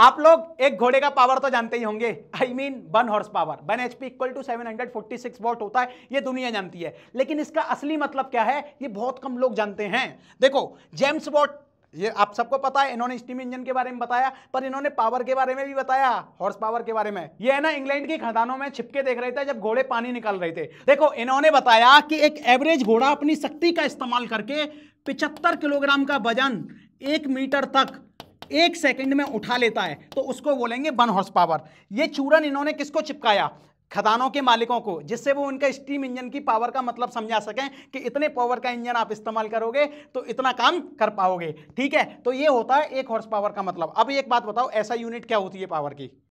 आप लोग एक घोड़े का पावर तो जानते ही होंगे I mean one horsepower one H P equal to seven hundred forty six watt होता है ये दुनिया जानती है लेकिन इसका असली मतलब क्या है ये बहुत कम लोग जानते हैं देखो जेम्स वॉट ये आप सबको पता है इन्होंने स्टीम इंजन के बारे में बताया पर इन्होंने पावर के बारे में भी बताया हॉर्स पावर के बारे में ये है ना इंग्लैंड की खदानों में छिपके देख रहे थे जब घोड़े पानी निकाल रहे थे देखो इन्होंने बताया कि एक एवरेज घोड़ा अपनी शक्ति का इस्तेमाल करके पिचहत्तर किलोग्राम का वजन एक मीटर तक एक सेकंड में उठा लेता है तो उसको बोलेंगे वन हॉर्स पावर ये चूरन इन्होंने किसको चिपकाया खदानों के मालिकों को जिससे वो उनका स्टीम इंजन की पावर का मतलब समझा सकें कि इतने पावर का इंजन आप इस्तेमाल करोगे तो इतना काम कर पाओगे ठीक है तो ये होता है एक हॉर्स पावर का मतलब अब एक बात बताओ ऐसा यूनिट क्या होती है पावर की